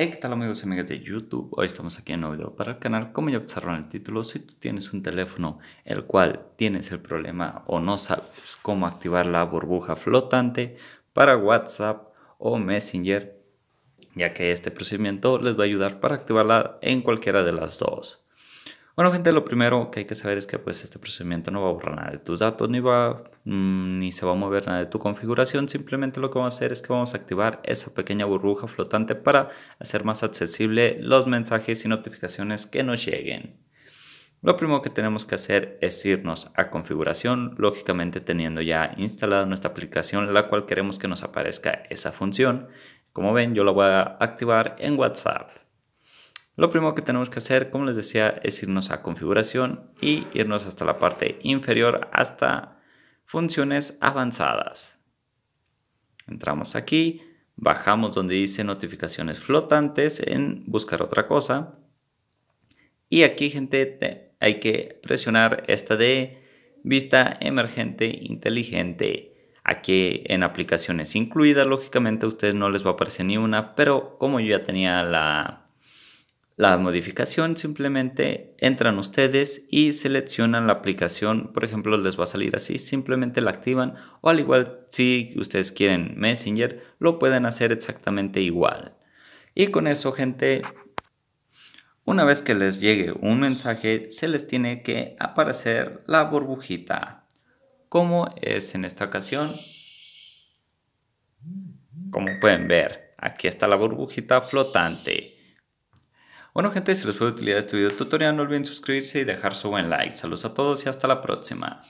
Hey, tal amigos y amigas de YouTube? Hoy estamos aquí en un nuevo video para el canal. Como ya observaron el título, si tú tienes un teléfono el cual tienes el problema o no sabes cómo activar la burbuja flotante para WhatsApp o Messenger, ya que este procedimiento les va a ayudar para activarla en cualquiera de las dos. Bueno, gente, lo primero que hay que saber es que pues este procedimiento no va a borrar nada de tus datos ni va mm, ni se va a mover nada de tu configuración, simplemente lo que vamos a hacer es que vamos a activar esa pequeña burbuja flotante para hacer más accesible los mensajes y notificaciones que nos lleguen. Lo primero que tenemos que hacer es irnos a configuración, lógicamente teniendo ya instalada nuestra aplicación, la cual queremos que nos aparezca esa función. Como ven, yo la voy a activar en WhatsApp. Lo primero que tenemos que hacer, como les decía, es irnos a configuración y irnos hasta la parte inferior, hasta funciones avanzadas. Entramos aquí, bajamos donde dice notificaciones flotantes en buscar otra cosa. Y aquí, gente, hay que presionar esta de vista emergente inteligente. Aquí en aplicaciones incluidas, lógicamente a ustedes no les va a aparecer ni una, pero como yo ya tenía la la modificación simplemente entran ustedes y seleccionan la aplicación, por ejemplo les va a salir así, simplemente la activan o al igual si ustedes quieren Messenger lo pueden hacer exactamente igual. Y con eso gente, una vez que les llegue un mensaje se les tiene que aparecer la burbujita. Como es en esta ocasión, como pueden ver, aquí está la burbujita flotante. Bueno gente, si les fue de utilidad este video tutorial no olviden suscribirse y dejar su buen like. Saludos a todos y hasta la próxima.